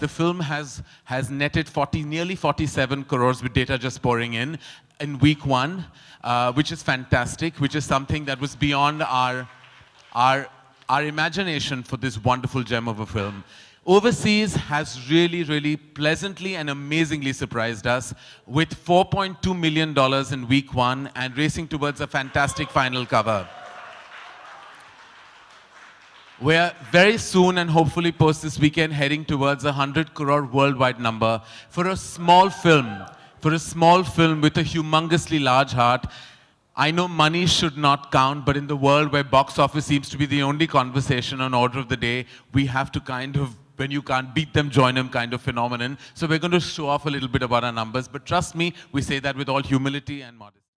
The film has, has netted 40, nearly 47 crores with data just pouring in in week one, uh, which is fantastic, which is something that was beyond our, our, our imagination for this wonderful gem of a film. Overseas has really, really pleasantly and amazingly surprised us with $4.2 million in week one and racing towards a fantastic final cover. We're very soon and hopefully post this weekend heading towards a 100 crore worldwide number for a small film, for a small film with a humongously large heart. I know money should not count, but in the world where box office seems to be the only conversation on order of the day, we have to kind of when you can't beat them, join them kind of phenomenon. So we're going to show off a little bit about our numbers. But trust me, we say that with all humility and modesty.